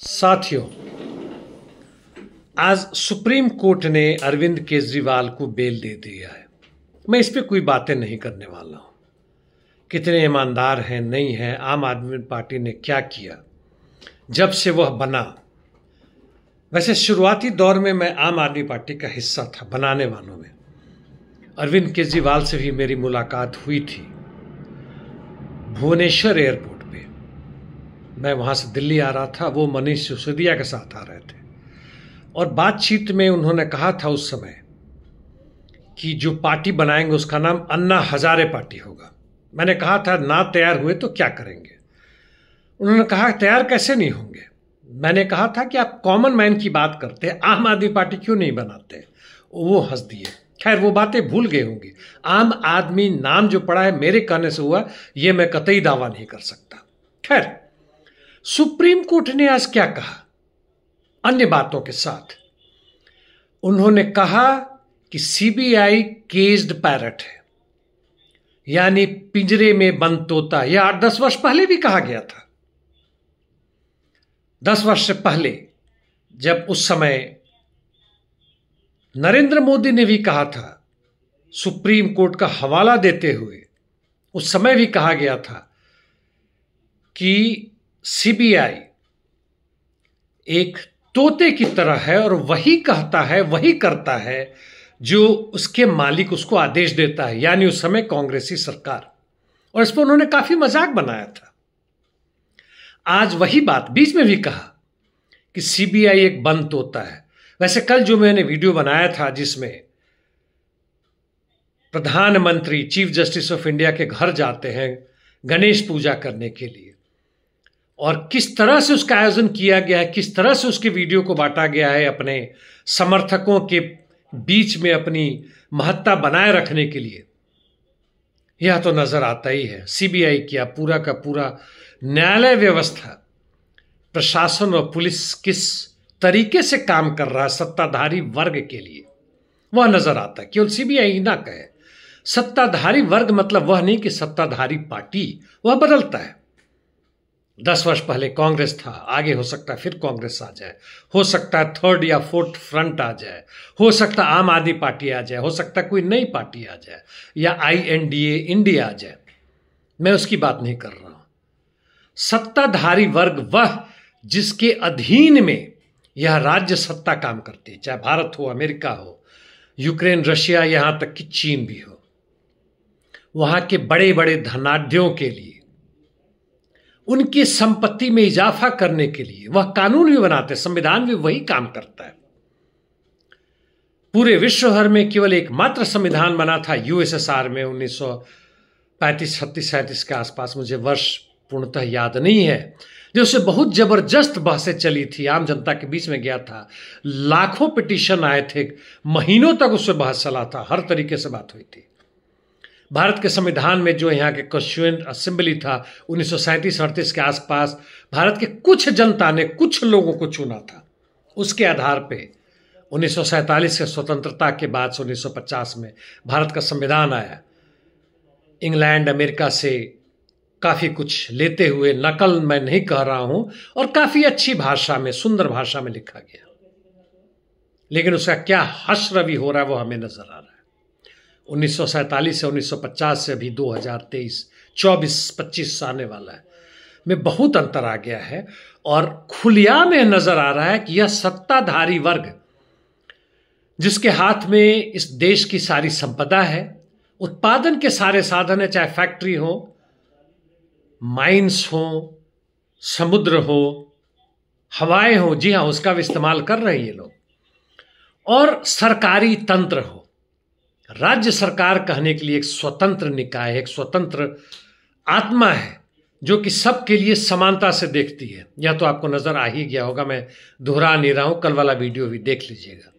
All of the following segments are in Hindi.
साथियों आज सुप्रीम कोर्ट ने अरविंद केजरीवाल को बेल दे दिया है मैं इस पर कोई बातें नहीं करने वाला हूं कितने ईमानदार हैं नहीं हैं आम आदमी पार्टी ने क्या किया जब से वह बना वैसे शुरुआती दौर में मैं आम आदमी पार्टी का हिस्सा था बनाने वालों में अरविंद केजरीवाल से भी मेरी मुलाकात हुई थी भुवनेश्वर एयरपोर्ट मैं वहाँ से दिल्ली आ रहा था वो मनीष सिसोदिया के साथ आ रहे थे और बातचीत में उन्होंने कहा था उस समय कि जो पार्टी बनाएंगे उसका नाम अन्ना हजारे पार्टी होगा मैंने कहा था ना तैयार हुए तो क्या करेंगे उन्होंने कहा तैयार कैसे नहीं होंगे मैंने कहा था कि आप कॉमन मैन की बात करते हैं आम आदमी पार्टी क्यों नहीं बनाते वो हंस दिए खैर वो बातें भूल गए होंगे आम आदमी नाम जो पड़ा है मेरे कहने से हुआ ये मैं कतई दावा नहीं कर सकता खैर सुप्रीम कोर्ट ने आज क्या कहा अन्य बातों के साथ उन्होंने कहा कि सीबीआई केज्ड पैरट है यानी पिंजरे में बंद तोता यह आठ दस वर्ष पहले भी कहा गया था दस वर्ष से पहले जब उस समय नरेंद्र मोदी ने भी कहा था सुप्रीम कोर्ट का हवाला देते हुए उस समय भी कहा गया था कि सीबीआई एक तोते की तरह है और वही कहता है वही करता है जो उसके मालिक उसको आदेश देता है यानी उस समय कांग्रेसी सरकार और इस पर उन्होंने काफी मजाक बनाया था आज वही बात बीच में भी कहा कि सीबीआई एक बंद तोता है वैसे कल जो मैंने वीडियो बनाया था जिसमें प्रधानमंत्री चीफ जस्टिस ऑफ इंडिया के घर जाते हैं गणेश पूजा करने के लिए और किस तरह से उसका आयोजन किया गया है किस तरह से उसके वीडियो को बांटा गया है अपने समर्थकों के बीच में अपनी महत्ता बनाए रखने के लिए यह तो नजर आता ही है सीबीआई किया पूरा का पूरा न्यायालय व्यवस्था प्रशासन और पुलिस किस तरीके से काम कर रहा है सत्ताधारी वर्ग के लिए वह नजर आता है केवल सीबीआई ना कहे सत्ताधारी वर्ग मतलब वह नहीं कि सत्ताधारी पार्टी वह बदलता है दस वर्ष पहले कांग्रेस था आगे हो सकता है फिर कांग्रेस आ जाए हो सकता है थर्ड या फोर्थ फ्रंट आ जाए हो सकता आम आदमी पार्टी आ जाए हो सकता कोई नई पार्टी आ जाए या I N D A India आ जाए मैं उसकी बात नहीं कर रहा हूं सत्ताधारी वर्ग वह जिसके अधीन में यह राज्य सत्ता काम करती है चाहे भारत हो अमेरिका हो यूक्रेन रशिया यहां तक कि चीन भी हो वहां के बड़े बड़े धनाढ़ों के लिए उनकी संपत्ति में इजाफा करने के लिए वह कानून भी बनाते संविधान भी वही काम करता है पूरे विश्व भर में केवल एकमात्र संविधान बना था यूएसएसआर में उन्नीस सौ पैंतीस छत्तीस सैंतीस के आसपास मुझे वर्ष पूर्णतः याद नहीं है जो उसे बहुत जबरदस्त बहसें चली थी आम जनता के बीच में गया था लाखों पिटिशन आए थे महीनों तक उससे बहस चला था हर तरीके से बात हुई थी भारत के संविधान में जो यहाँ के कॉन्स्टिट्यूंट असेंबली था उन्नीस सौ सैंतीस के आसपास भारत के कुछ जनता ने कुछ लोगों को चुना था उसके आधार पे उन्नीस के स्वतंत्रता के बाद से 1950 में भारत का संविधान आया इंग्लैंड अमेरिका से काफ़ी कुछ लेते हुए नकल मैं नहीं कह रहा हूं और काफ़ी अच्छी भाषा में सुंदर भाषा में लिखा गया लेकिन उसका क्या हश्र भी हो रहा है वो हमें नजर आ रहा है 1947 से 1950 से अभी 2023 24 25 आने वाला है में बहुत अंतर आ गया है और खुलिया में नजर आ रहा है कि यह सत्ताधारी वर्ग जिसके हाथ में इस देश की सारी संपदा है उत्पादन के सारे साधन है चाहे फैक्ट्री हो माइंस हो समुद्र हो हवाएं हो जी हाँ उसका भी इस्तेमाल कर रहे हैं ये लोग और सरकारी तंत्र हो राज्य सरकार कहने के लिए एक स्वतंत्र निकाय है एक स्वतंत्र आत्मा है जो कि सबके लिए समानता से देखती है यह तो आपको नजर आ ही गया होगा मैं दोहरा नहीं रहा हूं कल वाला वीडियो भी देख लीजिएगा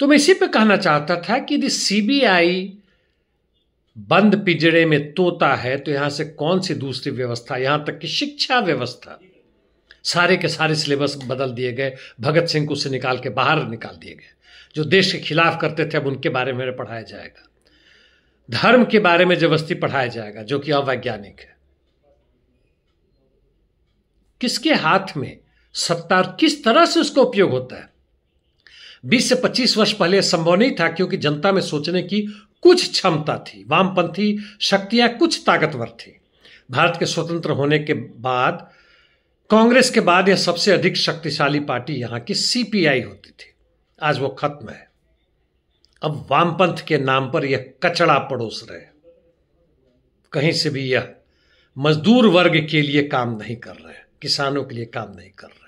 तो मैं इसी पे कहना चाहता था कि यदि सीबीआई बंद पिजड़े में तोता है तो यहां से कौन सी दूसरी व्यवस्था यहां तक कि शिक्षा व्यवस्था सारे के सारे सिलेबस बदल दिए गए भगत सिंह को उससे निकाल के बाहर निकाल दिए गए जो देश के खिलाफ करते थे अब उनके बारे में पढ़ाया जाएगा धर्म के बारे में जबस्ती पढ़ाया जाएगा जो कि अवैज्ञानिक है किसके हाथ में सत्ता और किस तरह से उसका उपयोग होता है 20 से 25 वर्ष पहले संभव नहीं था क्योंकि जनता में सोचने की कुछ क्षमता थी वामपंथी शक्तियां कुछ ताकतवर थी भारत के स्वतंत्र होने के बाद कांग्रेस के बाद यह सबसे अधिक शक्तिशाली पार्टी यहां की सीपीआई होती थी आज वो खत्म है अब वामपंथ के नाम पर यह कचड़ा पड़ोस रहे कहीं से भी यह मजदूर वर्ग के लिए काम नहीं कर रहे किसानों के लिए काम नहीं कर रहे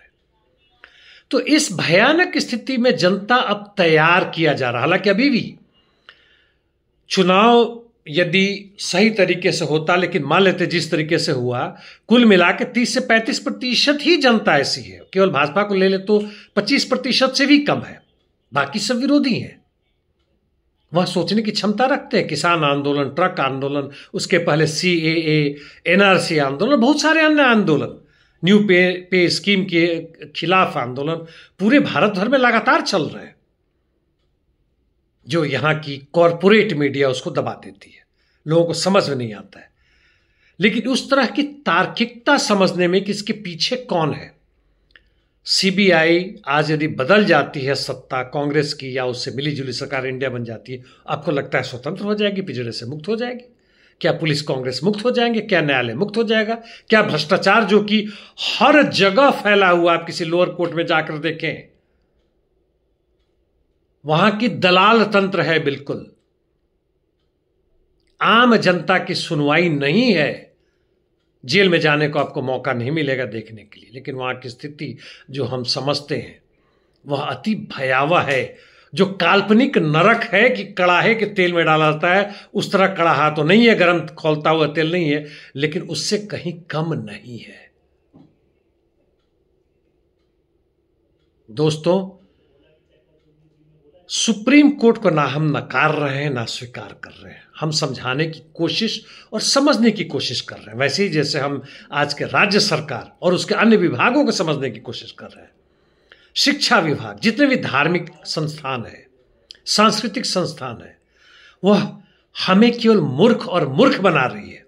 तो इस भयानक स्थिति में जनता अब तैयार किया जा रहा हालांकि अभी भी चुनाव यदि सही तरीके से होता लेकिन मान लेते जिस तरीके से हुआ कुल मिला के तीस से पैंतीस प्रतिशत ही जनता ऐसी है केवल भाजपा को ले ले तो पच्चीस प्रतिशत से भी कम है बाकी सब विरोधी हैं वह सोचने की क्षमता रखते हैं किसान आंदोलन ट्रक आंदोलन उसके पहले सी ए एनआरसी आंदोलन बहुत सारे अन्य आंदोलन न्यू पे पे स्कीम के खिलाफ आंदोलन पूरे भारत भर में लगातार चल रहे हैं जो यहाँ की कॉरपोरेट मीडिया उसको दबा देती है लोगों को समझ में नहीं आता है लेकिन उस तरह की तार्किकता समझने में कि इसके पीछे कौन है सीबीआई आज यदि बदल जाती है सत्ता कांग्रेस की या उससे मिली जुली सरकार इंडिया बन जाती है आपको लगता है स्वतंत्र हो जाएगी पिजड़े से मुक्त हो जाएगी क्या पुलिस कांग्रेस मुक्त हो जाएंगे क्या न्यायालय मुक्त हो जाएगा क्या भ्रष्टाचार जो कि हर जगह फैला हुआ आप किसी लोअर कोर्ट में जाकर देखें वहां की दलाल तंत्र है बिल्कुल आम जनता की सुनवाई नहीं है जेल में जाने को आपको मौका नहीं मिलेगा देखने के लिए लेकिन वहां की स्थिति जो हम समझते हैं वह अति भयावह है जो काल्पनिक नरक है कि कड़ाहे के तेल में डाला जाता है उस तरह कड़ाहा तो नहीं है गर्म खोलता हुआ तेल नहीं है लेकिन उससे कहीं कम नहीं है दोस्तों सुप्रीम कोर्ट को ना हम नकार रहे हैं ना स्वीकार कर रहे हैं हम समझाने की कोशिश और समझने की कोशिश कर रहे हैं वैसे ही जैसे हम आज के राज्य सरकार और उसके अन्य विभागों को समझने की कोशिश कर रहे हैं शिक्षा विभाग जितने भी धार्मिक संस्थान हैं सांस्कृतिक संस्थान है वह हमें केवल मूर्ख और मूर्ख बना रही है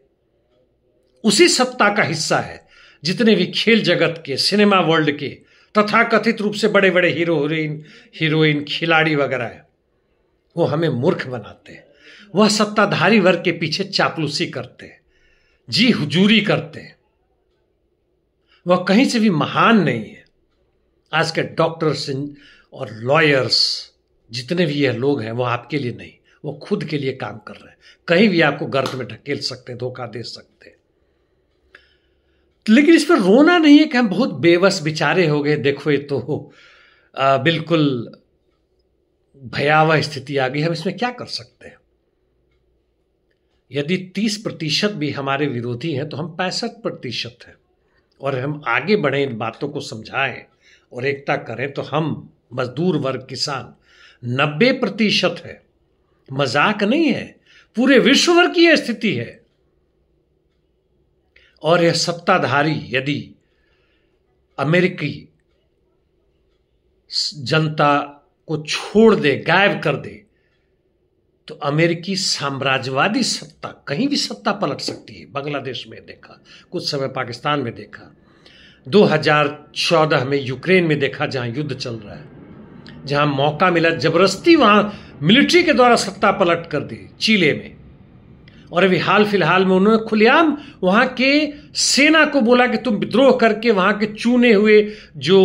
उसी सत्ता का हिस्सा है जितने भी खेल जगत के सिनेमा वर्ल्ड के तथा कथित रूप से बड़े बड़े हीरो हीरोइन हीरोइन खिलाड़ी वगैरह है वो हमें मूर्ख बनाते हैं वह सत्ताधारी वर्ग के पीछे चापलूसी करते हैं जी हुजूरी करते हैं वह कहीं से भी महान नहीं है आज के डॉक्टर्स और लॉयर्स जितने भी यह लोग हैं वो आपके लिए नहीं वो खुद के लिए काम कर रहे हैं कहीं भी आपको गर्द में ढकेल सकते हैं धोखा दे सकते हैं लेकिन इस पर रोना नहीं है कि हम बहुत बेबस बेचारे हो गए देखो ये तो आ, बिल्कुल भयावह स्थिति आ गई हम इसमें क्या कर सकते हैं यदि तीस प्रतिशत भी हमारे विरोधी हैं तो हम पैंसठ प्रतिशत हैं और हम आगे बढ़ें इन बातों को समझाएं और एकता करें तो हम मजदूर वर्ग किसान नब्बे प्रतिशत है मजाक नहीं है पूरे विश्व वर्ग की यह स्थिति है और यह सत्ताधारी यदि अमेरिकी जनता को छोड़ दे गायब कर दे तो अमेरिकी साम्राज्यवादी सत्ता कहीं भी सत्ता पलट सकती है बांग्लादेश में देखा कुछ समय पाकिस्तान में देखा 2014 में यूक्रेन में देखा जहां युद्ध चल रहा है जहां मौका मिला जबरदस्ती वहां मिलिट्री के द्वारा सत्ता पलट कर दी चीले में और अभी हाल फिलहाल में उन्होंने खुलेआम वहां के सेना को बोला कि तुम विद्रोह करके वहां के चुने हुए जो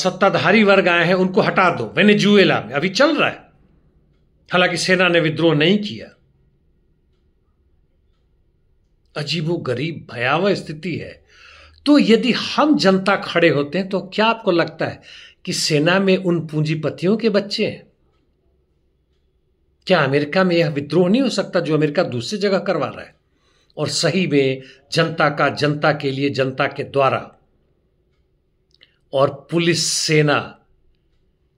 सत्ताधारी वर्ग आए हैं उनको हटा दो वेनेजुएला में अभी चल रहा है हालांकि सेना ने विद्रोह नहीं किया अजीबो गरीब भयावह स्थिति है तो यदि हम जनता खड़े होते हैं तो क्या आपको लगता है कि सेना में उन पूंजीपतियों के बच्चे हैं क्या अमेरिका में यह विद्रोह नहीं हो सकता जो अमेरिका दूसरी जगह करवा रहा है और सही में जनता का जनता के लिए जनता के द्वारा और पुलिस सेना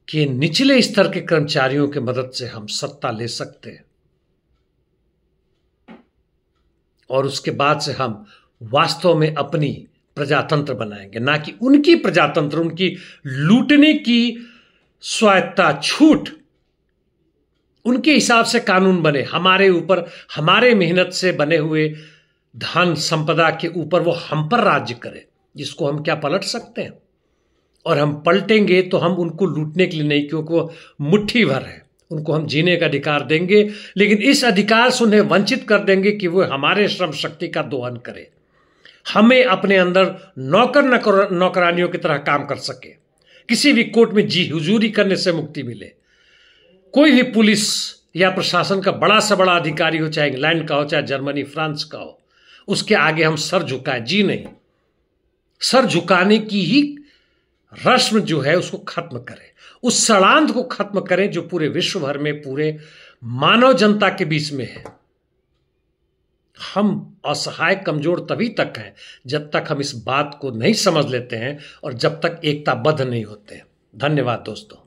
के निचले स्तर के कर्मचारियों के मदद से हम सत्ता ले सकते हैं और उसके बाद से हम वास्तव में अपनी प्रजातंत्र बनाएंगे ना कि उनकी प्रजातंत्र उनकी लूटने की स्वायत्ता छूट उनके हिसाब से कानून बने हमारे ऊपर हमारे मेहनत से बने हुए धन संपदा के ऊपर वो हम पर राज्य करे जिसको हम क्या पलट सकते हैं और हम पलटेंगे तो हम उनको लूटने के लिए नहीं क्योंकि वो मुट्ठी भर है उनको हम जीने का अधिकार देंगे लेकिन इस अधिकार से उन्हें वंचित कर देंगे कि वो हमारे श्रम शक्ति का दोहन करे हमें अपने अंदर नौकर नौकर नौकरानियों की तरह काम कर सके किसी भी कोर्ट में जी हुजूरी करने से मुक्ति मिले कोई भी पुलिस या प्रशासन का बड़ा से बड़ा अधिकारी हो चाहे इंग्लैंड का हो चाहे जर्मनी फ्रांस का हो उसके आगे हम सर झुकाए जी नहीं सर झुकाने की ही रस्म जो है उसको खत्म करें उस षड़ांत को खत्म करें जो पूरे विश्व भर में पूरे मानव जनता के बीच में है हम असहाय कमजोर तभी तक हैं जब तक हम इस बात को नहीं समझ लेते हैं और जब तक एकताबद्ध नहीं होते धन्यवाद दोस्तों